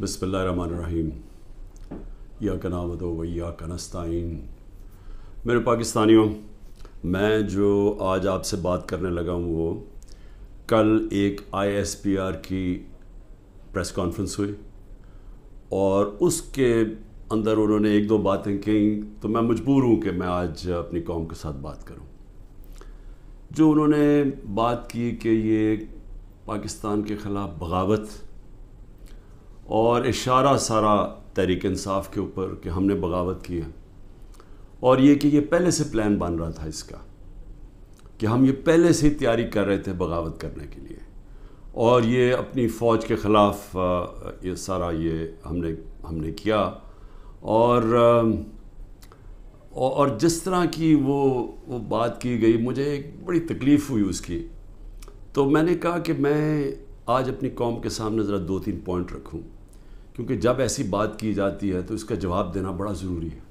बसमीम या का नावद वैया का नस्ताइन मेरे पाकिस्तानियों मैं जो आज आपसे बात करने लगा हूँ वो कल एक आईएसपीआर की प्रेस कॉन्फ्रेंस हुई और उसके अंदर उन्होंने एक दो बातें कहीं तो मैं मजबूर हूँ कि मैं आज अपनी कौम के साथ बात करूँ जो उन्होंने बात की कि ये पाकिस्तान के ख़िलाफ़ बगावत और इशारा सारा तहरीक इंसाफ के ऊपर कि हमने बगावत की है और ये कि ये पहले से प्लान बन रहा था इसका कि हम ये पहले से ही तैयारी कर रहे थे बगावत करने के लिए और ये अपनी फ़ौज के ख़िलाफ़ ये सारा ये हमने हमने किया और और जिस तरह की वो वो बात की गई मुझे एक बड़ी तकलीफ़ हुई उसकी तो मैंने कहा कि मैं आज अपनी कौम के सामने ज़रा दो तीन पॉइंट रखूँ क्योंकि जब ऐसी बात की जाती है तो इसका जवाब देना बड़ा ज़रूरी है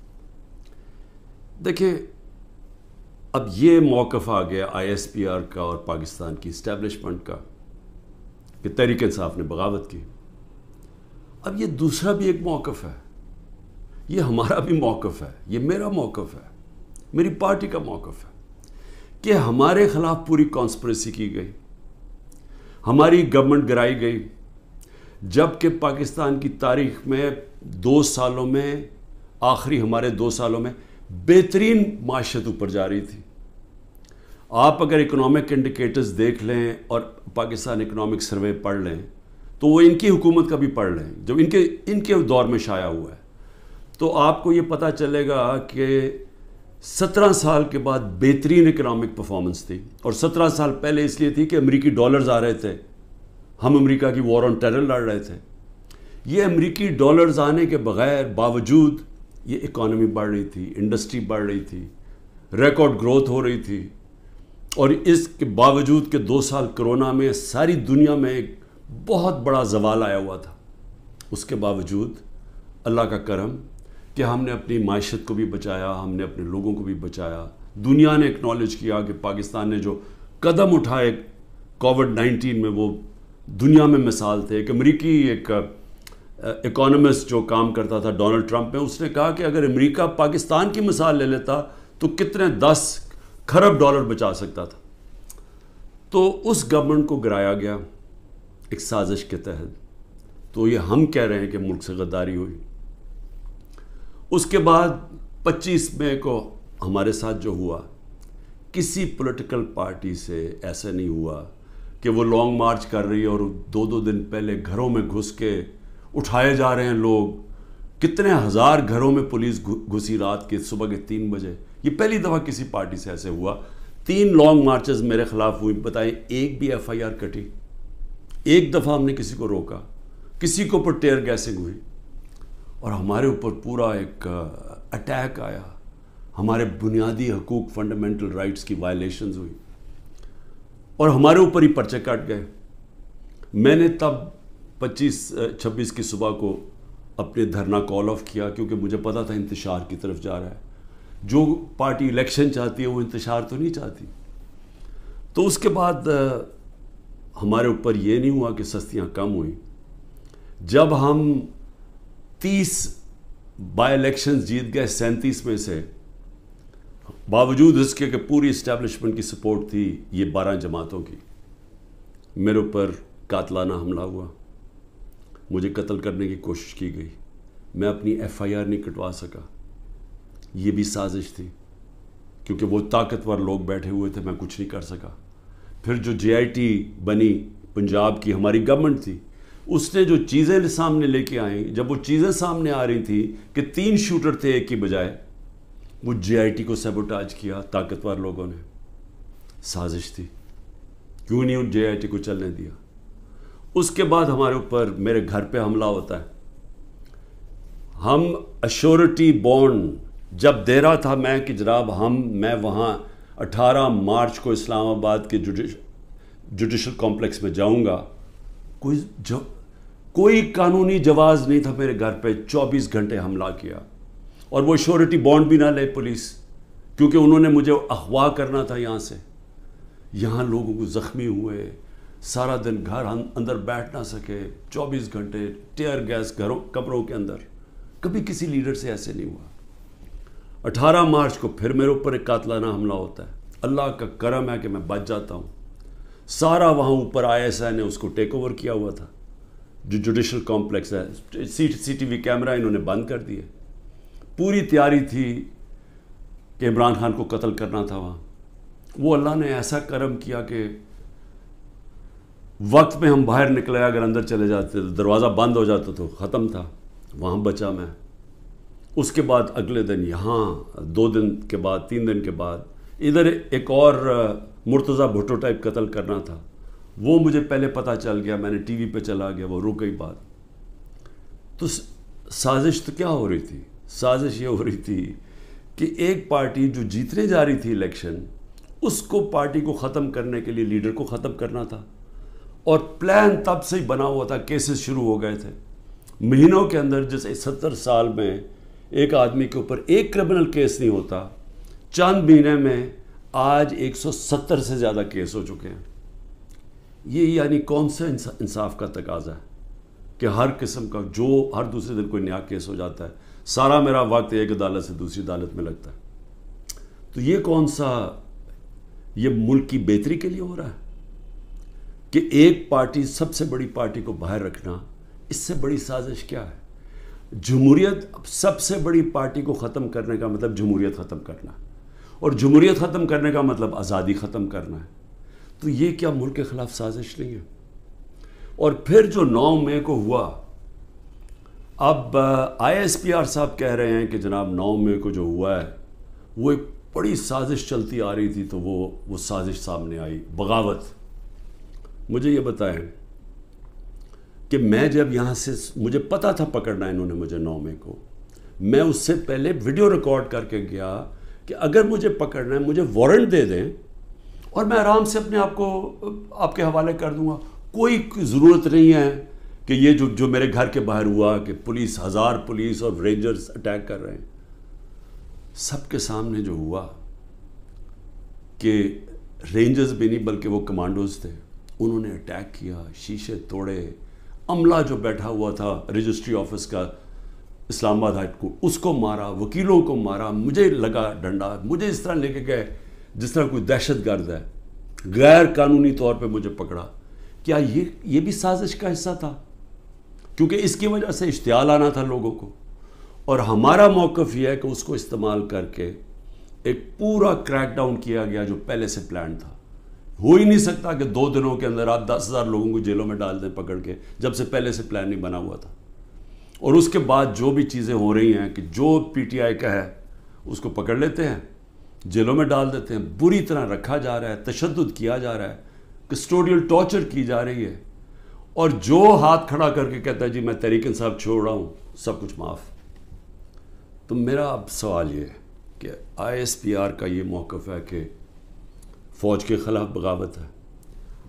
देखिए अब ये मौक़ आ गया आईएसपीआर का और पाकिस्तान की इस्टेब्लिशमेंट का कि तहरीक इंसाफ ने बगावत की अब ये दूसरा भी एक मौक़ है ये हमारा भी मौक़ है ये मेरा मौक़ है मेरी पार्टी का मौक़ है कि हमारे ख़िलाफ़ पूरी कॉन्स्परेसी की गई हमारी गवर्नमेंट गिराई गई जबकि पाकिस्तान की तारीख में दो सालों में आखिरी हमारे दो सालों में बेहतरीन माशत ऊपर जा रही थी आप अगर इकोनॉमिक इंडिकेटर्स देख लें और पाकिस्तान इकोनॉमिक सर्वे पढ़ लें तो वो इनकी हुकूमत का भी पढ़ लें जब इनके इनके दौर में शाया हुआ है तो आपको ये पता चलेगा कि सत्रह साल के बाद बेहतरीन इकनॉमिक परफॉर्मेंस थी और सत्रह साल पहले इसलिए थी कि अमेरिकी डॉलर्स आ रहे थे हम अमेरिका की वॉर ऑन टेरर लड़ रहे थे ये अमेरिकी डॉलर्स आने के बगैर बावजूद ये इकॉनमी बढ़ रही थी इंडस्ट्री बढ़ रही थी रिकॉर्ड ग्रोथ हो रही थी और इसके बावजूद के दो साल कोरोना में सारी दुनिया में एक बहुत बड़ा जवाल आया हुआ था उसके बावजूद अल्लाह का करम कि हमने अपनी माशत को भी बचाया हमने अपने लोगों को भी बचाया दुनिया ने एक्नॉलेज किया कि पाकिस्तान ने जो कदम उठाए कोविड नाइन्टीन में वो दुनिया में मिसाल थे एक अमरीकी एक इकोनमिस्ट जो काम करता था डोनाल्ड ट्रंप में उसने कहा कि अगर अमेरिका पाकिस्तान की मिसाल ले लेता तो कितने दस खरब डॉलर बचा सकता था तो उस गवर्नमेंट को गिराया गया एक साजिश के तहत तो ये हम कह रहे हैं कि मुल्क से गद्दारी हुई उसके बाद 25 मई को हमारे साथ जो हुआ किसी पॉलिटिकल पार्टी से ऐसा नहीं हुआ कि वो लॉन्ग मार्च कर रही है और दो दो दिन पहले घरों में घुस के उठाए जा रहे हैं लोग कितने हज़ार घरों में पुलिस घुसी रात के सुबह के तीन बजे ये पहली दफ़ा किसी पार्टी से ऐसे हुआ तीन लॉन्ग मार्चेस मेरे ख़िलाफ़ हुई बताएं एक भी एफआईआर कटी एक दफ़ा हमने किसी को रोका किसी को ऊपर टेयर गैसिंग हुई और हमारे ऊपर पूरा एक अटैक आया हमारे बुनियादी हकूक फंडामेंटल राइट्स की वायलेशंस हुई और हमारे ऊपर ही पर्चे काट गए मैंने तब 25 26 की सुबह को अपने धरना कॉल ऑफ किया क्योंकि मुझे पता था इंतजार की तरफ जा रहा है जो पार्टी इलेक्शन चाहती है वो इंतजार तो नहीं चाहती तो उसके बाद हमारे ऊपर ये नहीं हुआ कि सस्तियां कम हुई जब हम तीस बाई इलेक्शन जीत गए सैंतीस में से बावजूद इसके कि पूरी इस्टेब्लिशमेंट की सपोर्ट थी ये बारह जमातों की मेरे ऊपर कातलाना हमला हुआ मुझे कत्ल करने की कोशिश की गई मैं अपनी एफआईआर नहीं कटवा सका ये भी साजिश थी क्योंकि वो ताकतवर लोग बैठे हुए थे मैं कुछ नहीं कर सका फिर जो जेआईटी बनी पंजाब की हमारी गवर्नमेंट थी उसने जो चीज़ें सामने लेके आई जब वो चीज़ें सामने आ रही थी कि तीन शूटर थे एक की बजाय वो जीआईटी को सेबोटाज किया ताकतवर लोगों ने साजिश थी क्यों नहीं उन जीआईटी को चलने दिया उसके बाद हमारे ऊपर मेरे घर पे हमला होता है हम अश्योरिटी बॉन्ड जब दे रहा था मैं कि जनाब हम मैं वहाँ 18 मार्च को इस्लामाबाद के जुडिश जुडिशल कॉम्प्लेक्स में जाऊँगा कोई जब कोई कानूनी जवाब नहीं था मेरे घर पे 24 घंटे हमला किया और वो श्योरिटी बॉन्ड भी ना ले पुलिस क्योंकि उन्होंने मुझे अफवाह करना था यहाँ से यहाँ लोगों को ज़ख्मी हुए सारा दिन घर अंदर बैठ ना सके 24 घंटे टेयर गैस घरों कमरों के अंदर कभी किसी लीडर से ऐसे नहीं हुआ 18 मार्च को फिर मेरे ऊपर एक कातलाना हमला होता है अल्लाह का करम है कि मैं बच जाता हूँ सारा वहाँ ऊपर आईएसआई ने उसको टेक ओवर किया हुआ था जो जुडिशल कॉम्प्लेक्स है सी वी कैमरा इन्होंने बंद कर दिए पूरी तैयारी थी कि इमरान खान को कत्ल करना था वहाँ वो अल्लाह ने ऐसा करम किया कि वक्त में हम बाहर निकले अगर अंदर चले जाते तो दरवाज़ा बंद हो जाता तो ख़त्म था वहाँ बचा मैं उसके बाद अगले दिन यहाँ दो दिन के बाद तीन दिन के बाद इधर एक और मुर्तज़ा भुट्टो टाइप कत्ल करना था वो मुझे पहले पता चल गया मैंने टीवी पे चला गया वो रुक गई बात तो साजिश तो क्या हो रही थी साजिश ये हो रही थी कि एक पार्टी जो जीतने जा रही थी इलेक्शन उसको पार्टी को ख़त्म करने के लिए लीडर को ख़त्म करना था और प्लान तब से ही बना हुआ था केसेस शुरू हो गए थे महीनों के अंदर जैसे सत्तर साल में एक आदमी के ऊपर एक क्रिमिनल केस नहीं होता चंद महीने में आज 170 से ज़्यादा केस हो चुके हैं ये यानी कौन सा इंसाफ का तकाजा है कि हर किस्म का जो हर दूसरे दिन कोई नया केस हो जाता है सारा मेरा वक्त एक अदालत से दूसरी अदालत में लगता है तो ये कौन सा ये मुल्क की बेहतरी के लिए हो रहा है कि एक पार्टी सबसे बड़ी पार्टी को बाहर रखना इससे बड़ी साजिश क्या है जमूरीत सबसे बड़ी पार्टी को ख़त्म करने का मतलब जमहूरीत ख़त्म करना और जमहूरियत ख़त्म करने का मतलब आज़ादी ख़त्म करना है तो ये क्या मुल्क के ख़िलाफ़ साजिश नहीं है और फिर जो नौ मई को हुआ अब आई एस पी आर साहब कह रहे हैं कि जनाब नौ मई को जो हुआ है वो एक बड़ी साजिश चलती आ रही थी तो वो वो साजिश सामने आई बगावत मुझे ये बताएं कि मैं जब यहाँ से मुझे पता था पकड़ना इन्होंने मुझे नौ मई को मैं उससे पहले वीडियो रिकॉर्ड करके गया कि अगर मुझे पकड़ना है मुझे वारंट दे दें और मैं आराम से अपने आप को आपके हवाले कर दूंगा कोई ज़रूरत नहीं है कि ये जो जो मेरे घर के बाहर हुआ कि पुलिस हज़ार पुलिस और रेंजर्स अटैक कर रहे हैं सबके सामने जो हुआ कि रेंजर्स भी नहीं बल्कि वो कमांडोज थे उन्होंने अटैक किया शीशे तोड़े अमला जो बैठा हुआ था रजिस्ट्री ऑफिस का इस्लामाबाद हाइट को उसको मारा वकीलों को मारा मुझे लगा डंडा मुझे इस तरह लेके गए जिस तरह कोई दहशत गर्द है गैर कानूनी तौर पे मुझे पकड़ा क्या ये ये भी साजिश का हिस्सा था क्योंकि इसकी वजह से इश्तियाल आना था लोगों को और हमारा मौक़ यह है कि उसको इस्तेमाल करके एक पूरा क्रैकडाउन किया गया जो पहले से प्लान था हो ही नहीं सकता कि दो दिनों के अंदर आप दस हज़ार लोगों को जेलों में डाल दें पकड़ के जब से पहले से प्लान नहीं बना हुआ था और उसके बाद जो भी चीज़ें हो रही हैं कि जो पीटीआई का है उसको पकड़ लेते हैं जेलों में डाल देते हैं बुरी तरह रखा जा रहा है तशद किया जा रहा है कस्टोडियल टॉर्चर की जा रही है और जो हाथ खड़ा करके कहता है जी मैं तहरीक साहब छोड़ रहा हूँ सब कुछ माफ़ तो मेरा अब सवाल ये है कि आई का ये मौक़ है कि फ़ौज के ख़िलाफ़ बगावत है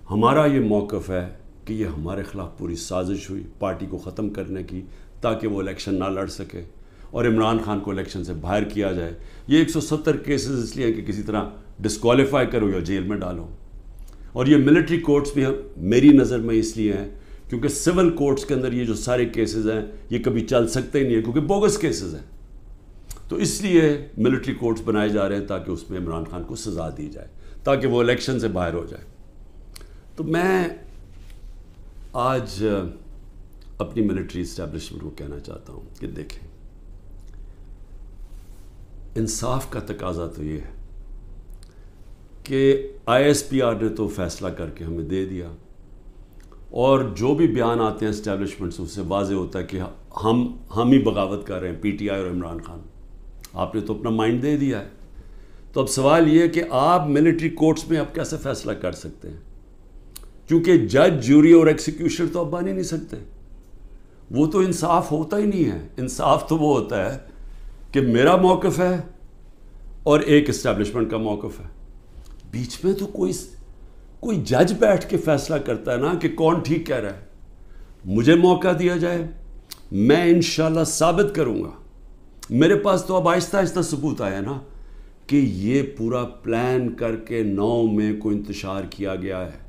हमारा ये मौक़ है कि ये हमारे ख़िलाफ़ पूरी साजिश हुई पार्टी को ख़त्म करने की ताकि वो इलेक्शन ना लड़ सके और इमरान खान को इलेक्शन से बाहर किया जाए ये 170 केसेस इसलिए हैं कि किसी तरह डिसकॉलीफाई करो या जेल में डालो और ये मिलिट्री कोर्ट्स भी हम मेरी नज़र में इसलिए हैं क्योंकि सिविल कोर्ट्स के अंदर ये जो सारे केसेज हैं ये कभी चल सकते ही नहीं है क्योंकि बोगस केसेज हैं तो इसलिए मिलिट्री कोर्ट्स बनाए जा रहे हैं ताकि उसमें इमरान खान को सज़ा दी जाए ताकि वो इलेक्शन से बाहर हो जाए तो मैं आज अपनी मिलिट्री इस्टेब्लिशमेंट को कहना चाहता हूँ कि देखें इंसाफ का तकाजा तो ये है कि आईएसपीआर ने तो फैसला करके हमें दे दिया और जो भी बयान आते हैं इस्टेब्लिशमेंट से उससे वाजे होता है कि हम हम ही बगावत कर रहे हैं पीटीआई और इमरान खान आपने तो अपना माइंड दे दिया है तो अब सवाल ये कि आप मिलिट्री कोर्ट्स में आप कैसे फैसला कर सकते हैं क्योंकि जज जूरी और एक्सिक्यूशन तो आप बन ही नहीं सकते वो तो इंसाफ होता ही नहीं है इंसाफ तो वो होता है कि मेरा मौकफ है और एक इस्टेब्लिशमेंट का मौकफ है बीच में तो कोई कोई जज बैठ के फैसला करता है ना कि कौन ठीक कह रहा है मुझे मौका दिया जाए मैं इन साबित करूँगा मेरे पास तो अब आहिस्ता आहिस्ता सबूत आया ना कि ये पूरा प्लान करके नौ में को इंतजार किया गया है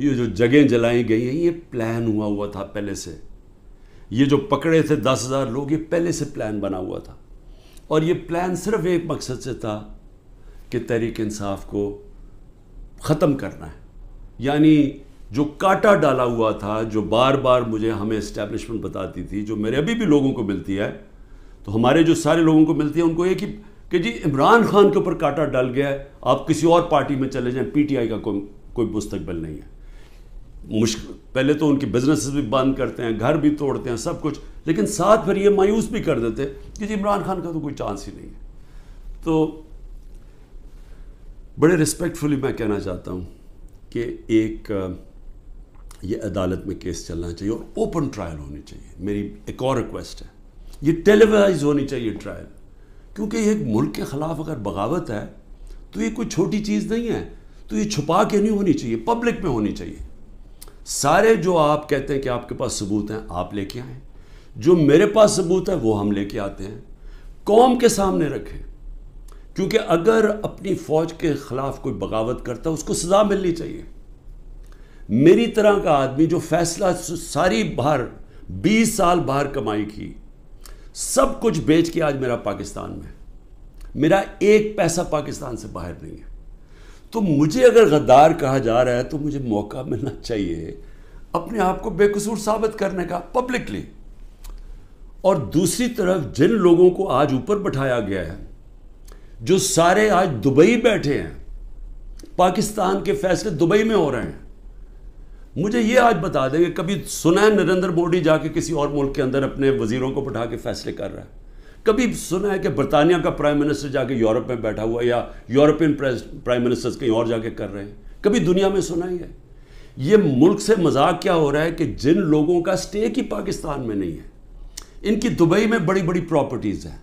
ये जो जगह जलाई गई हैं ये प्लान हुआ हुआ था पहले से ये जो पकड़े थे दस हज़ार लोग ये पहले से प्लान बना हुआ था और ये प्लान सिर्फ एक मकसद से था कि तहरीक इंसाफ को ख़त्म करना है यानी जो काटा डाला हुआ था जो बार बार मुझे हमें इस्टेब्लिशमेंट बताती थी जो मेरे अभी भी लोगों को मिलती है तो हमारे जो सारे लोगों को मिलती है उनको एक ही कि जी इमरान खान के ऊपर काटा डाल गया है आप किसी और पार्टी में चले जाएं पीटीआई का कोई कोई मुस्तकबल नहीं है मुश्किल पहले तो उनके बिजनेस भी बंद करते हैं घर भी तोड़ते हैं सब कुछ लेकिन साथ फिर ये मायूस भी कर देते कि जी इमरान खान का तो कोई चांस ही नहीं है तो बड़े रिस्पेक्टफुली मैं कहना चाहता हूँ कि एक ये अदालत में केस चलना चाहिए और ओपन ट्रायल होनी चाहिए मेरी एक और रिक्वेस्ट है ये टेलीवाइज होनी चाहिए ट्रायल क्योंकि एक मुल्क के ख़िलाफ़ अगर बगावत है तो ये कोई छोटी चीज़ नहीं है तो ये छुपा के नहीं होनी चाहिए पब्लिक में होनी चाहिए सारे जो आप कहते हैं कि आपके पास सबूत हैं आप लेके आए जो मेरे पास सबूत है वो हम लेके आते हैं कौम के सामने रखें क्योंकि अगर अपनी फौज के खिलाफ कोई बगावत करता है उसको सजा मिलनी चाहिए मेरी तरह का आदमी जो फैसला सारी बाहर 20 साल बाहर कमाई की सब कुछ बेच के आज मेरा पाकिस्तान में मेरा एक पैसा पाकिस्तान से बाहर नहीं है तो मुझे अगर गद्दार कहा जा रहा है तो मुझे मौका मिलना चाहिए अपने आप को बेकसूर साबित करने का पब्लिकली और दूसरी तरफ जिन लोगों को आज ऊपर बैठाया गया है जो सारे आज दुबई बैठे हैं पाकिस्तान के फैसले दुबई में हो रहे हैं मुझे ये आज बता दें कि कभी सुना है नरेंद्र मोदी जाके किसी और मुल्क के अंदर अपने वजीरों को बैठा के फैसले कर रहा है कभी सुना है कि बरतानिया का प्राइम मिनिस्टर जाके यूरोप में बैठा हुआ या यूरोपियन प्राइम मिनिस्टर्स कहीं और जाके कर रहे हैं कभी दुनिया में सुना ही है ये मुल्क से मजाक क्या हो रहा है कि जिन लोगों का स्टे ही पाकिस्तान में नहीं है इनकी दुबई में बड़ी बड़ी प्रॉपर्टीज़ हैं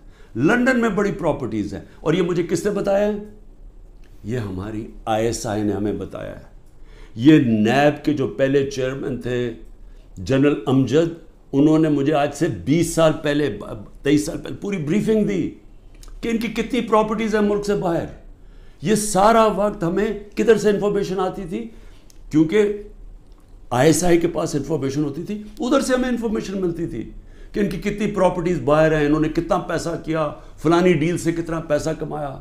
लंदन में बड़ी प्रॉपर्टीज़ हैं और ये मुझे किसने बताया है ये हमारी आईएसआई ने हमें बताया है ये नैब के जो पहले चेयरमैन थे जनरल अमजद उन्होंने मुझे आज से 20 साल पहले 23 साल पहले पूरी ब्रीफिंग दी कि इनकी कितनी प्रॉपर्टीज़ है मुल्क से बाहर ये सारा वक्त हमें किधर से इंफॉर्मेशन आती थी क्योंकि आईएसआई के पास इंफॉर्मेशन होती थी उधर से हमें इंफॉर्मेशन मिलती थी कि इनकी कितनी प्रॉपर्टीज़ बाहर हैं इन्होंने कितना पैसा किया फलानी डील से कितना पैसा कमाया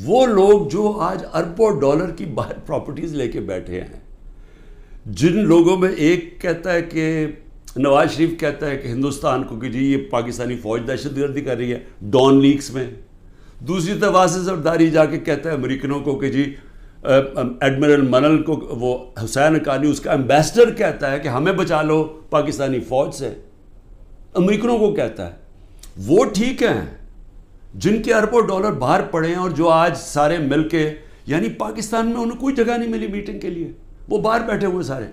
वो लोग जो आज अरबों डॉलर की बाहर प्रॉपर्टीज़ लेके बैठे हैं जिन लोगों में एक कहता है कि नवाज शरीफ कहता है कि हिंदुस्तान को कि जी ये पाकिस्तानी फ़ौज दहशत गर्दी कर रही है डॉन लीक्स में दूसरी तरफ आज सरदारी जाके कहता है अमरीकनों को कि जी एडमिरल मनल को वो हुसैन अकानी उसका एम्बेसडर कहता है कि हमें बचा लो पाकिस्तानी फ़ौज से अमरीकनों को कहता है वो ठीक हैं जिनके अरबों डॉलर बाहर पड़े हैं और जो आज सारे मिल के यानी पाकिस्तान में उन्हें कोई जगह नहीं मिली मीटिंग के लिए वो बाहर बैठे हुए सारे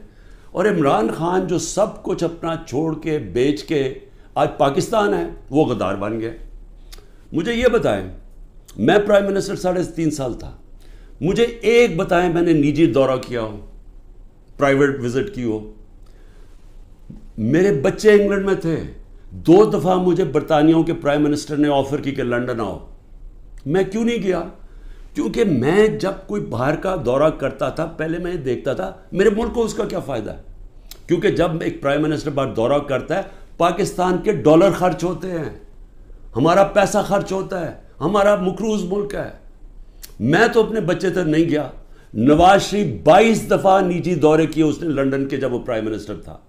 और इमरान खान जो सब कुछ अपना छोड़ के बेच के आज पाकिस्तान है वो गद्दार बन गया मुझे ये बताएं मैं प्राइम मिनिस्टर साढ़े तीन साल था मुझे एक बताएं मैंने निजी दौरा किया हो प्राइवेट विजिट की हो मेरे बच्चे इंग्लैंड में थे दो दफ़ा मुझे बरतानियों के प्राइम मिनिस्टर ने ऑफ़र की कि लंडन आओ मैं क्यों नहीं गया क्योंकि मैं जब कोई बाहर का दौरा करता था पहले मैं देखता था मेरे मुल्क को उसका क्या फ़ायदा है क्योंकि जब एक प्राइम मिनिस्टर बाहर दौरा करता है पाकिस्तान के डॉलर खर्च होते हैं हमारा पैसा खर्च होता है हमारा मकरूज मुल्क है मैं तो अपने बच्चे तक नहीं गया नवाज शरीफ बाईस दफ़ा निजी दौरे किए उसने लंदन के जब वो प्राइम मिनिस्टर था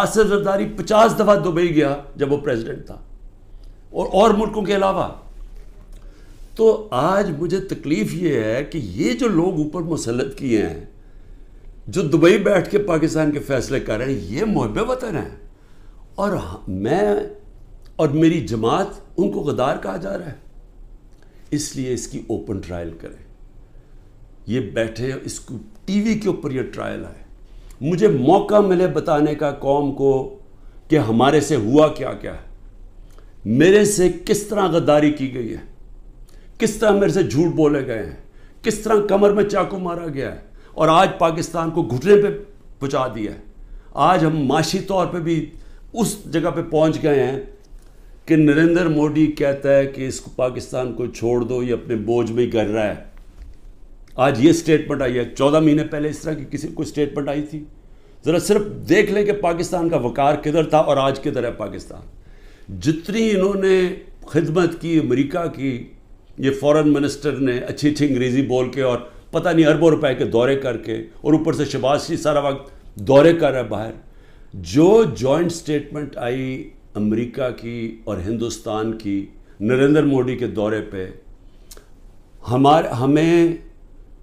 आसिफ जरदारी पचास दफ़ा दुबई गया जब वो प्रेसिडेंट था और और मुल्कों के अलावा तो आज मुझे तकलीफ ये है कि ये जो लोग ऊपर मुसलत किए हैं जो दुबई बैठ के पाकिस्तान के फैसले कर रहे हैं ये मुहब वतन है और मैं और मेरी जमात उनको गदार कहा जा रहा है इसलिए इसकी ओपन ट्रायल करें ये बैठे इसको टीवी के ऊपर ये ट्रायल आए मुझे मौका मिले बताने का कौम को कि हमारे से हुआ क्या क्या है मेरे से किस तरह गद्दारी की गई है किस तरह मेरे से झूठ बोले गए हैं किस तरह कमर में चाकू मारा गया है और आज पाकिस्तान को घुटने पे पहुँचा दिया है आज हम माशी तौर पे भी उस जगह पे पहुंच गए हैं कि नरेंद्र मोदी कहता है कि इसको पाकिस्तान को छोड़ दो ये अपने बोझ में ही गर रहा है आज ये स्टेटमेंट आई है चौदह महीने पहले इस तरह की किसी को स्टेटमेंट आई थी ज़रा सिर्फ देख लें कि पाकिस्तान का वकार किधर था और आज किधर है पाकिस्तान जितनी इन्होंने खिदमत की अमेरिका की ये फॉरेन मिनिस्टर ने अच्छी अच्छी अंग्रेज़ी बोल के और पता नहीं अरबों रुपए के दौरे करके और ऊपर से शहबाज शरीफ सारा वक्त दौरे कर रहा है बाहर जो जॉइंट स्टेटमेंट आई अमेरिका की और हिंदुस्तान की नरेंद्र मोदी के दौरे पे हमारे हमें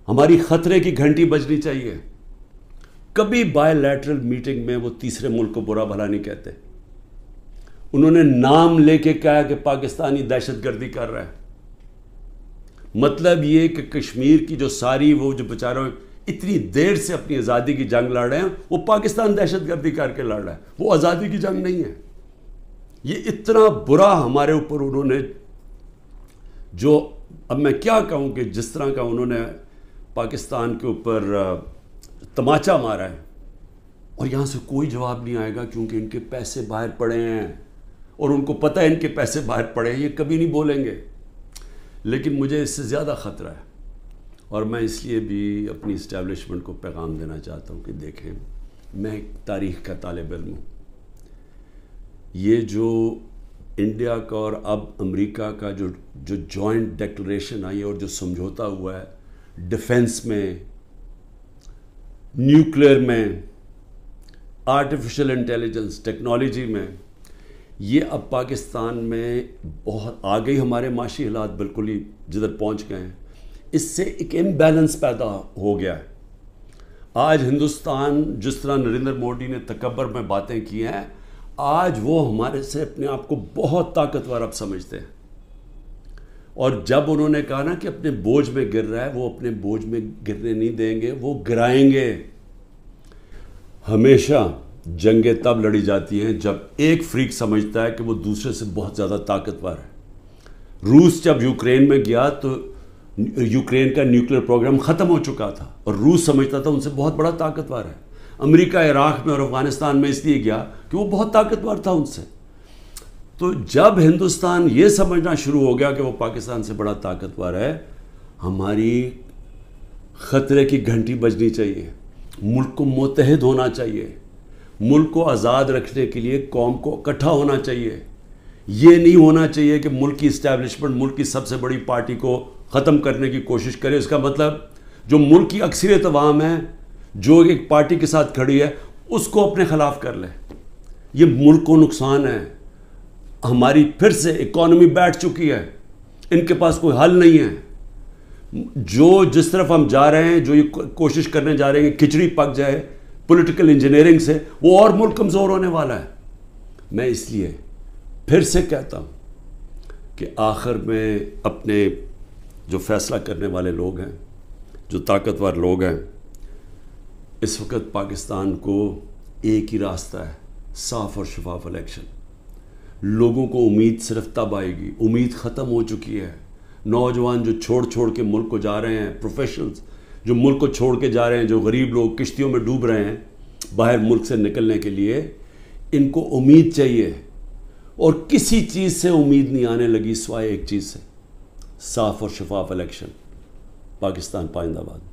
हमारी ख़तरे की घंटी बजनी चाहिए कभी बायोलैटरल मीटिंग में वो तीसरे मुल्क को बुरा भला नहीं कहते उन्होंने नाम लेके कहा कि पाकिस्तानी दहशतगर्दी कर रहा है मतलब ये कि कश्मीर की जो सारी वो जो बेचारों इतनी देर से अपनी आज़ादी की जंग लड़ रहे हैं वो पाकिस्तान दहशत गर्दी करके लड़ रहा है वो आज़ादी की जंग नहीं है ये इतना बुरा हमारे ऊपर उन्होंने जो अब मैं क्या कहूँ कि जिस तरह का उन्होंने पाकिस्तान के ऊपर तमाचा मारा है और यहाँ से कोई जवाब नहीं आएगा क्योंकि इनके पैसे बाहर पड़े हैं और उनको पता है इनके पैसे बाहर पड़े हैं ये कभी नहीं बोलेंगे लेकिन मुझे इससे ज़्यादा ख़तरा है और मैं इसलिए भी अपनी इस्टेबलिशमेंट को पैगाम देना चाहता हूँ कि देखें मैं एक तारीख़ का तालब इम हूँ ये जो इंडिया का और अब अमेरिका का जो जो जॉइंट डेक्लेशन आई है और जो समझौता हुआ है डिफेंस में न्यूक्लियर में आर्टिफिशियल इंटेलिजेंस टेक्नोलॉजी में ये अब पाकिस्तान में बहुत आ गई हमारे माशी हालात बिल्कुल ही जिधर पहुंच गए हैं इससे एक इम्बैलेंस पैदा हो गया है आज हिंदुस्तान जिस तरह नरेंद्र मोदी ने तकबर में बातें की हैं आज वो हमारे से अपने आप को बहुत ताकतवर अब समझते हैं और जब उन्होंने कहा ना कि अपने बोझ में गिर रहा है वो अपने बोझ में गिरने नहीं देंगे वो गिराएंगे हमेशा जंगें तब लड़ी जाती हैं जब एक फ्रीक समझता है कि वो दूसरे से बहुत ज़्यादा ताकतवर है रूस जब यूक्रेन में गया तो यूक्रेन का न्यूक्लियर प्रोग्राम ख़त्म हो चुका था और रूस समझता था उनसे बहुत बड़ा ताकतवर है अमेरिका इराक़ में और अफ़गानिस्तान में इसलिए गया कि वो बहुत ताकतवर था उनसे तो जब हिंदुस्तान ये समझना शुरू हो गया कि वो पाकिस्तान से बड़ा ताकतवर है हमारी ख़तरे की घंटी बजनी चाहिए मुल्क को मुतहद होना चाहिए मुल्क को आज़ाद रखने के लिए कौम को इकट्ठा होना चाहिए ये नहीं होना चाहिए कि मुल्क की इस्टेब्लिशमेंट मुल्क की सबसे बड़ी पार्टी को ख़त्म करने की कोशिश करे इसका मतलब जो मुल्क की अक्सरियत अवाम है जो एक पार्टी के साथ खड़ी है उसको अपने ख़िलाफ़ कर ले ये मुल्क को नुकसान है हमारी फिर से इकॉनमी बैठ चुकी है इनके पास कोई हल नहीं है जो जिस तरफ हम जा रहे हैं जो ये कोशिश करने जा रहे हैं कि खिचड़ी पक जाए पॉलिटिकल इंजीनियरिंग से वो और मुल्क कमज़ोर होने वाला है मैं इसलिए फिर से कहता हूँ कि आखिर में अपने जो फैसला करने वाले लोग हैं जो ताकतवर लोग हैं इस वक्त पाकिस्तान को एक ही रास्ता है साफ और शफाफ इलेक्शन लोगों को उम्मीद सिर्फ तब आएगी उम्मीद ख़त्म हो चुकी है नौजवान जो छोड़ छोड़ के मुल्क को जा रहे हैं प्रोफेशनल्स जो मुल्क को छोड़ के जा रहे हैं जो गरीब लोग किश्तियों में डूब रहे हैं बाहर मुल्क से निकलने के लिए इनको उम्मीद चाहिए और किसी चीज़ से उम्मीद नहीं आने लगी सिवाय एक चीज़ से साफ और शफाफ इलेक्शन पाकिस्तान पाइंदाबाद